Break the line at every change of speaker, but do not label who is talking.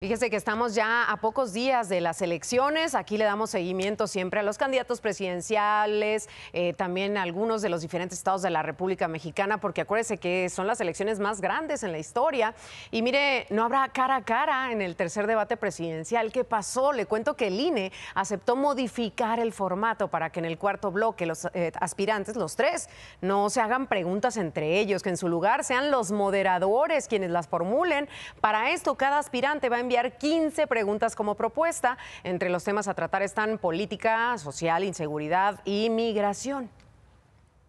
Fíjese que estamos ya a pocos días de las elecciones. Aquí le damos seguimiento siempre a los candidatos presidenciales, eh, también a algunos de los diferentes estados de la República Mexicana, porque acuérdese que son las elecciones más grandes en la historia. Y mire, no habrá cara a cara en el tercer debate presidencial. ¿Qué pasó? Le cuento que el INE aceptó modificar el formato para que en el cuarto bloque los eh, aspirantes, los tres, no se hagan preguntas entre ellos, que en su lugar sean los moderadores quienes las formulen. Para esto, cada aspirante va a enviar 15 preguntas como propuesta. Entre los temas a tratar están política, social, inseguridad y migración.